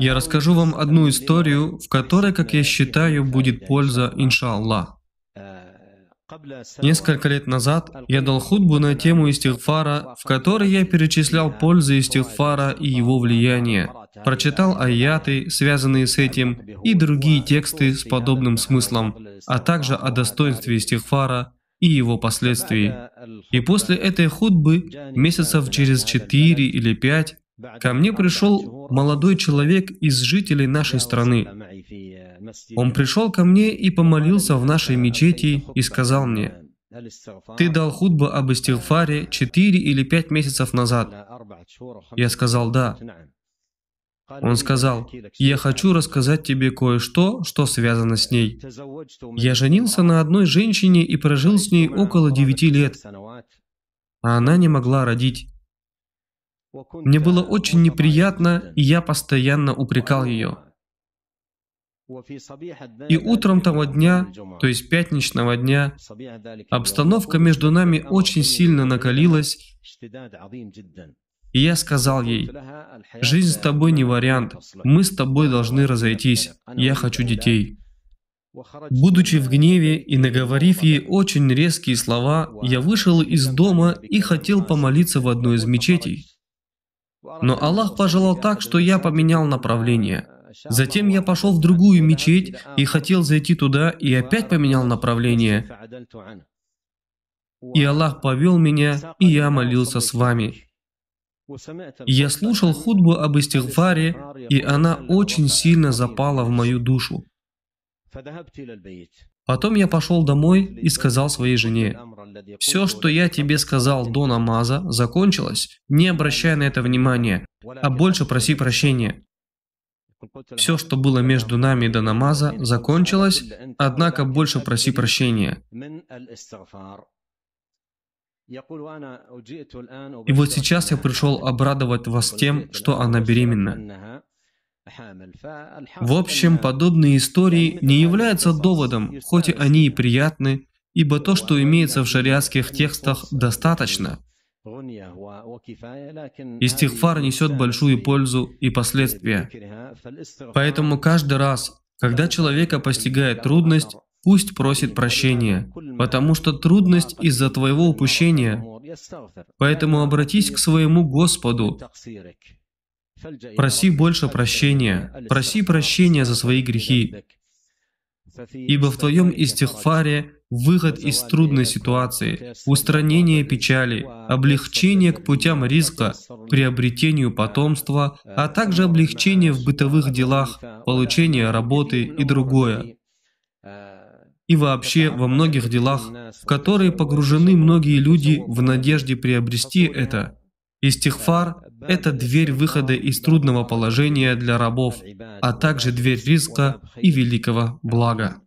Я расскажу вам одну историю, в которой, как я считаю, будет польза, иншаллах. Несколько лет назад я дал худбу на тему истигфара, в которой я перечислял пользы истигфара и его влияние. Прочитал аяты, связанные с этим, и другие тексты с подобным смыслом, а также о достоинстве истигфара и его последствий. И после этой худбы, месяцев через четыре или пять, Ко мне пришел молодой человек из жителей нашей страны. Он пришел ко мне и помолился в нашей мечети и сказал мне, «Ты дал худбу об истигфаре четыре или пять месяцев назад». Я сказал «Да». Он сказал, «Я хочу рассказать тебе кое-что, что связано с ней. Я женился на одной женщине и прожил с ней около девяти лет, а она не могла родить. Мне было очень неприятно, и я постоянно упрекал ее. И утром того дня, то есть пятничного дня, обстановка между нами очень сильно накалилась, и я сказал ей, «Жизнь с тобой не вариант, мы с тобой должны разойтись, я хочу детей». Будучи в гневе и наговорив ей очень резкие слова, я вышел из дома и хотел помолиться в одной из мечетей. Но Аллах пожелал так, что я поменял направление. Затем я пошел в другую мечеть и хотел зайти туда, и опять поменял направление. И Аллах повел меня, и я молился с вами. Я слушал худбу об Истихваре, и она очень сильно запала в мою душу. Потом я пошел домой и сказал своей жене, «Все, что я тебе сказал до намаза, закончилось, не обращай на это внимания, а больше проси прощения. Все, что было между нами до намаза, закончилось, однако больше проси прощения». И вот сейчас я пришел обрадовать вас тем, что она беременна. В общем, подобные истории не являются доводом, хоть они и приятны, ибо то, что имеется в шариатских текстах, достаточно. Истихфар несет большую пользу и последствия. Поэтому каждый раз, когда человека постигает трудность, пусть просит прощения, потому что трудность из-за твоего упущения. Поэтому обратись к своему Господу, Проси больше прощения. Проси прощения за свои грехи. Ибо в твоем истихфаре выход из трудной ситуации, устранение печали, облегчение к путям риска, приобретению потомства, а также облегчение в бытовых делах, получение работы и другое. И вообще во многих делах, в которые погружены многие люди в надежде приобрести это. Истихфар – это дверь выхода из трудного положения для рабов, а также дверь риска и великого блага.